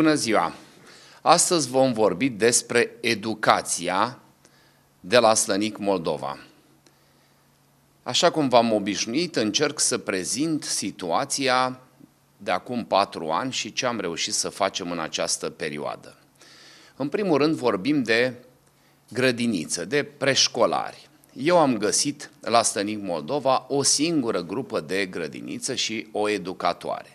Bună ziua! Astăzi vom vorbi despre educația de la Slănic Moldova. Așa cum v-am obișnuit, încerc să prezint situația de acum patru ani și ce am reușit să facem în această perioadă. În primul rând vorbim de grădiniță, de preșcolari. Eu am găsit la Stănic Moldova o singură grupă de grădiniță și o educatoare.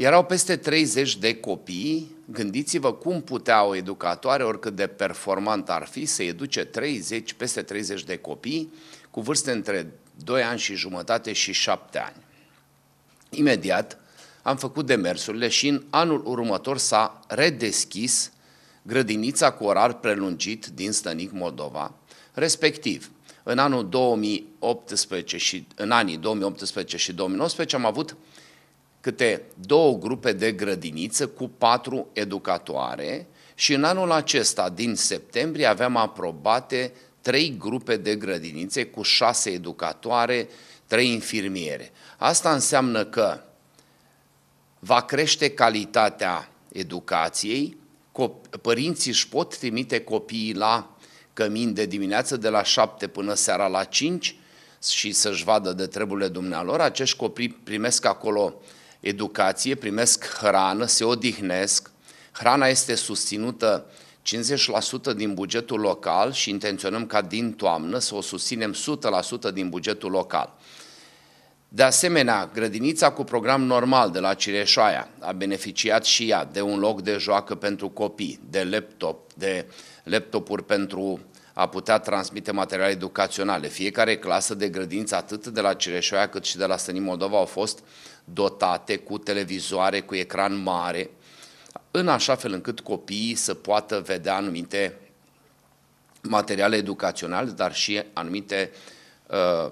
Erau peste 30 de copii, gândiți-vă cum putea o educatoare, oricât de performant ar fi, să educe 30, peste 30 de copii cu vârste între 2 ani și jumătate și 7 ani. Imediat am făcut demersurile și în anul următor s-a redeschis grădinița cu orar prelungit din Stănic Moldova, respectiv în anul 2018 și în anii 2018 și 2019 am avut câte două grupe de grădiniță cu patru educatoare și în anul acesta, din septembrie, aveam aprobate trei grupe de grădinițe cu șase educatoare, trei infirmiere. Asta înseamnă că va crește calitatea educației, părinții își pot trimite copiii la cămin de dimineață de la 7 până seara la 5 și să-și vadă de treburile dumnealor. Acești copii primesc acolo uh, educație, primesc hrană, se odihnesc, hrana este susținută 50% din bugetul local și intenționăm ca din toamnă să o susținem 100% din bugetul local. De asemenea, grădinița cu program normal de la Cireșoaia a beneficiat și ea de un loc de joacă pentru copii, de laptop, de laptopuri pentru a putea transmite materiale educaționale. Fiecare clasă de grădință, atât de la Cireșoaia cât și de la Stănii Moldova, au fost dotate cu televizoare, cu ecran mare, în așa fel încât copiii să poată vedea anumite materiale educaționale, dar și anumite uh,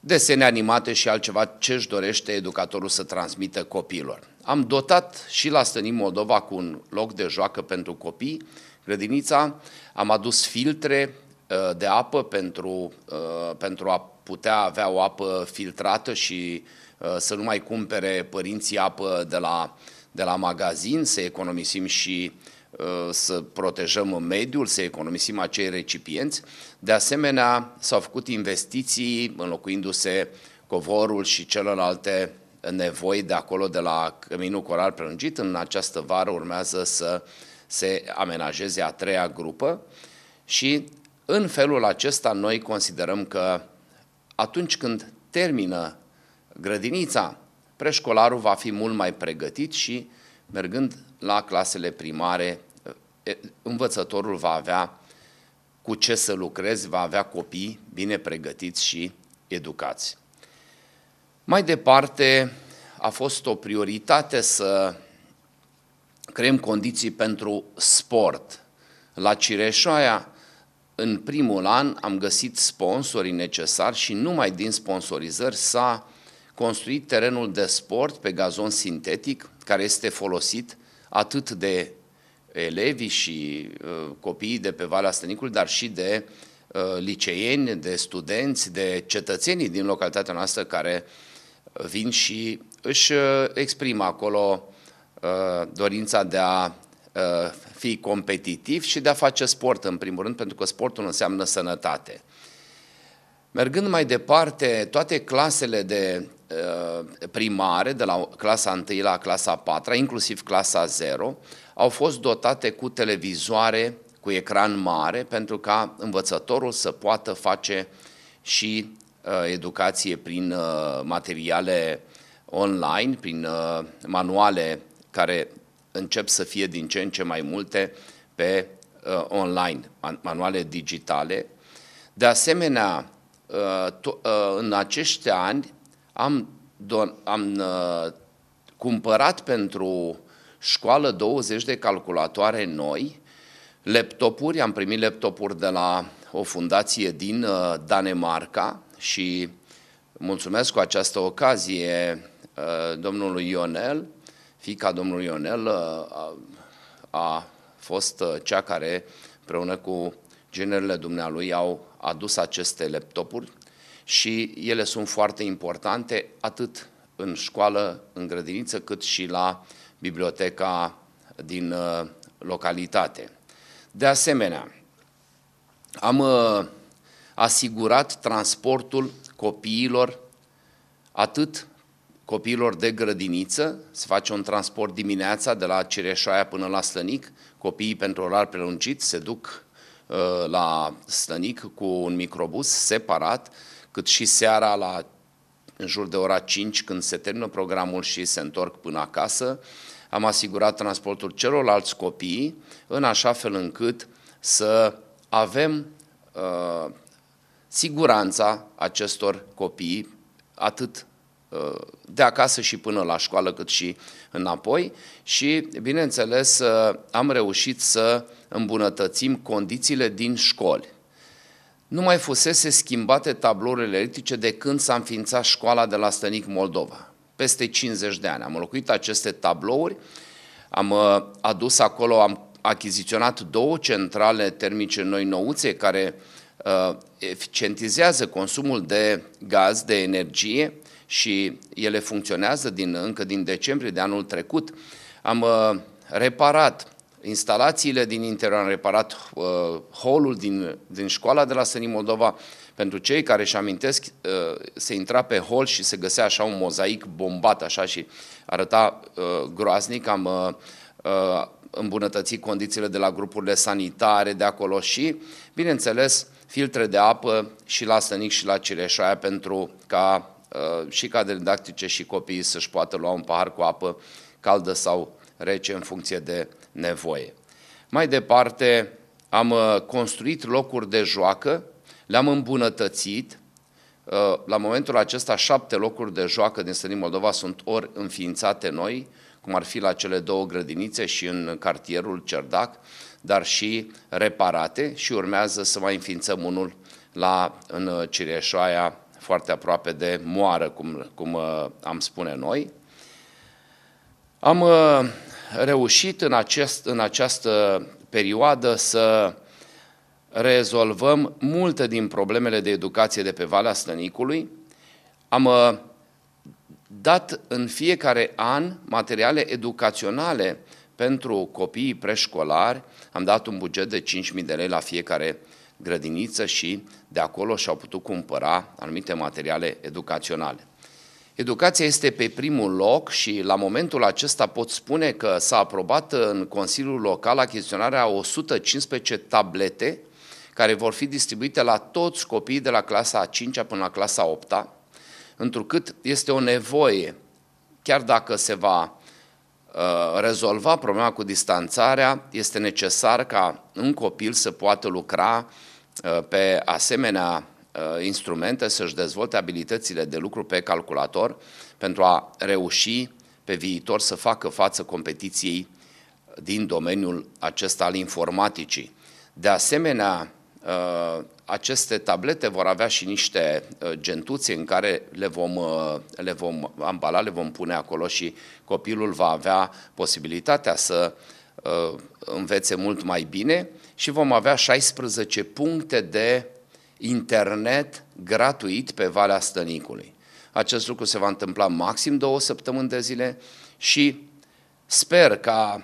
desene animate și altceva ce își dorește educatorul să transmită copiilor. Am dotat și la Stănim Moldova cu un loc de joacă pentru copii, grădinița, am adus filtre, Uh, de apă pentru, uh, pentru a putea avea o apă filtrată și uh, să nu mai cumpere părinții apă de la, de la magazin, să economisim și să protejăm mediul, să economisim acei recipienți. De asemenea, s-au făcut investiții înlocuindu-se covorul și celelalte nevoi de acolo, de la Căminul Coral Prelungit. În această vară urmează să se amenajeze a treia grupă și în felul acesta noi considerăm că atunci când termină grădinița, preșcolarul va fi mult mai pregătit și mergând la clasele primare, învățătorul va avea cu ce să lucrezi, va avea copii bine pregătiți și educați. Mai departe, a fost o prioritate să creăm condiții pentru sport. La Cireșoaia, în primul an am găsit sponsorii necesari și numai din sponsorizări s-a construit terenul de sport pe gazon sintetic, care este folosit atât de elevii și uh, copiii de pe Valea Stănicului, dar și de uh, liceieni, de studenți, de cetățenii din localitatea noastră care vin și își uh, exprimă acolo uh, dorința de a Uh, fi competitiv și de a face sport, în primul rând, pentru că sportul înseamnă sănătate. Mergând mai departe, toate clasele de uh, primare, de la clasa 1 la clasa 4, inclusiv clasa 0, au fost dotate cu televizoare cu ecran mare pentru ca învățătorul să poată face și uh, educație prin materiale online, prin manuale care încep să fie din ce în ce mai multe pe uh, online, manuale digitale. De asemenea, uh, to- uh, în acești ani am, don- am uh, cumpărat pentru școală 20 de calculatoare noi, laptopuri, am primit laptopuri de la o fundație din uh, Danemarca și mulțumesc cu această ocazie uh, domnului Ionel, Fica domnului Ionel uh, a, a fost uh, cea care, împreună cu generele dumnealui, au adus aceste laptopuri și ele sunt foarte importante atât în școală, în grădiniță, cât și la biblioteca din uh, localitate. De asemenea, am asigurat transportul copiilor atât copiilor de grădiniță, se face un transport dimineața de la Cireșoaia până la Slănic, copiii pentru orar prelungit se duc uh, la Slănic cu un microbus separat, cât și seara la în jur de ora 5 când se termină programul și se întorc până acasă. Am asigurat transportul celorlalți copii în așa fel încât să avem uh, siguranța acestor copii atât Uh, de acasă și până la școală, cât și înapoi și, bineînțeles, uh, am reușit să îmbunătățim condițiile din școli. Nu mai fusese schimbate tablourile electrice de când s-a înființat școala de la Stănic Moldova. Peste 50 de ani am locuit aceste tablouri, am uh, adus acolo, am achiziționat două centrale termice noi nouțe care eficientizează consumul de gaz, de energie, și ele funcționează din, încă din decembrie de anul trecut. Am uh, reparat instalațiile din interior, am reparat uh, holul din, din școala de la Sănii Moldova. Pentru cei care își amintesc, uh, se intra pe hol și se găsea așa un mozaic bombat, așa și arăta uh, groaznic. Am uh, uh, îmbunătățit condițiile de la grupurile sanitare de acolo și, bineînțeles, filtre de apă și la Sănic și la Cireșoaia pentru ca Uh, și cadrele didactice și copiii să-și poată lua un pahar cu apă caldă sau rece în funcție de nevoie. Mai departe, am uh, construit locuri de joacă, le-am îmbunătățit. Uh, la momentul acesta, șapte locuri de joacă din Sărin Moldova sunt ori înființate noi, cum ar fi la cele două grădinițe și în cartierul Cerdac, dar și reparate și urmează să mai înființăm unul la, în Cireșoaia, foarte aproape de moară, cum, cum uh, am spune noi. Am uh, reușit în, acest, în această perioadă să rezolvăm multe din problemele de educație de pe Valea Stănicului. Am uh, dat în fiecare an materiale educaționale pentru copiii preșcolari. Am dat un buget de 5.000 de lei la fiecare grădiniță și de acolo și-au putut cumpăra anumite materiale educaționale. Educația este pe primul loc și la momentul acesta pot spune că s-a aprobat în Consiliul Local achiziționarea 115 tablete care vor fi distribuite la toți copiii de la clasa a 5 până la clasa 8 -a, întrucât este o nevoie, chiar dacă se va uh, rezolva problema cu distanțarea, este necesar ca un copil să poată lucra Uh, pe asemenea uh, instrumente să-și dezvolte abilitățile de lucru pe calculator pentru a reuși pe viitor să facă față competiției din domeniul acesta al informaticii. De asemenea, uh, aceste tablete vor avea și niște gentuțe în care le vom, le vom ambala, le vom pune acolo și copilul va avea posibilitatea să învețe mult mai bine și vom avea 16 puncte de internet gratuit pe Valea Stănicului. Acest lucru se va întâmpla maxim două săptămâni de zile și sper ca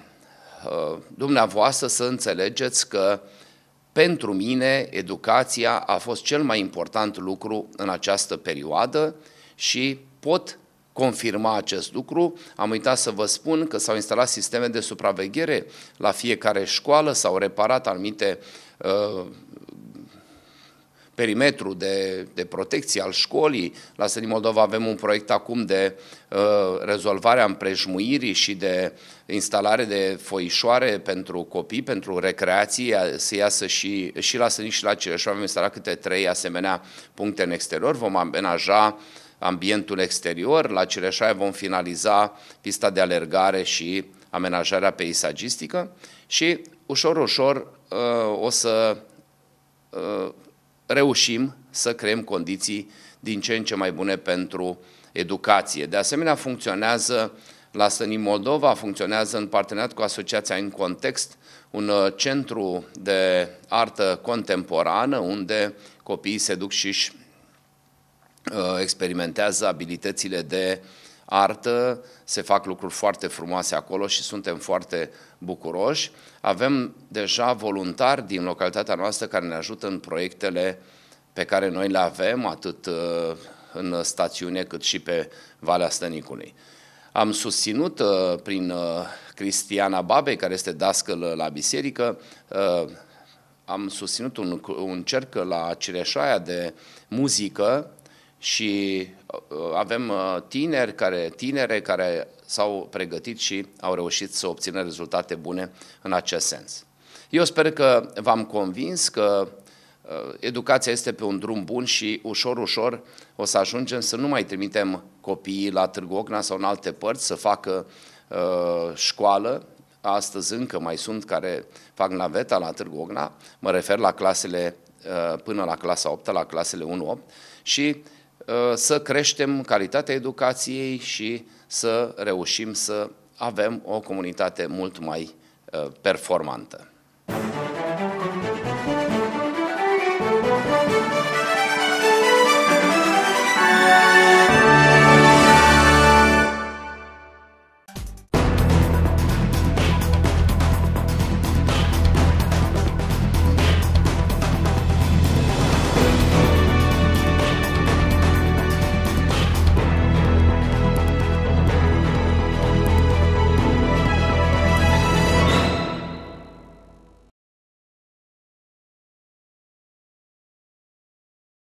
uh, dumneavoastră să înțelegeți că pentru mine educația a fost cel mai important lucru în această perioadă și pot confirma acest lucru. Am uitat să vă spun că s-au instalat sisteme de supraveghere la fiecare școală, s-au reparat anumite uh, perimetru de, de protecție al școlii. La Sării Moldova avem un proiect acum de uh, rezolvarea împrejmuirii și de instalare de foișoare pentru copii, pentru recreație, să iasă și, și la Sării și la Cireș. Avem instalat câte trei asemenea puncte în exterior. Vom amenaja uh, ambientul exterior, la Cireșaia vom finaliza pista de alergare și amenajarea peisagistică și ușor, ușor uh, o să uh, reușim să creăm condiții din ce în ce mai bune pentru educație. De asemenea, funcționează la Sănii Moldova, funcționează în parteneriat cu Asociația în Context, un uh, centru de artă contemporană unde copiii se duc și își Uh, experimentează abilitățile de artă, se fac lucruri foarte frumoase acolo și suntem foarte bucuroși. Avem deja voluntari din localitatea noastră care ne ajută în proiectele pe care noi le avem, atât uh, în stațiune cât și pe Valea Stănicului. Am susținut uh, prin Cristiana Babe, care este dascăl la biserică, am susținut un, un cerc la Cireșoaia de muzică și uh, avem uh, tineri care, tinere care s-au pregătit și au reușit să obțină rezultate bune în acest sens. Eu sper că v-am convins că uh, educația este pe un drum bun și ușor, ușor o să ajungem să nu mai trimitem copiii la Târgu Ocna sau în alte părți să facă uh, școală. Astăzi încă mai sunt care fac naveta la Târgu Ocna, mă refer la clasele uh, până la clasa 8, la clasele 1-8 și Uh, să creștem calitatea educației și să reușim să avem o comunitate mult mai uh, performantă.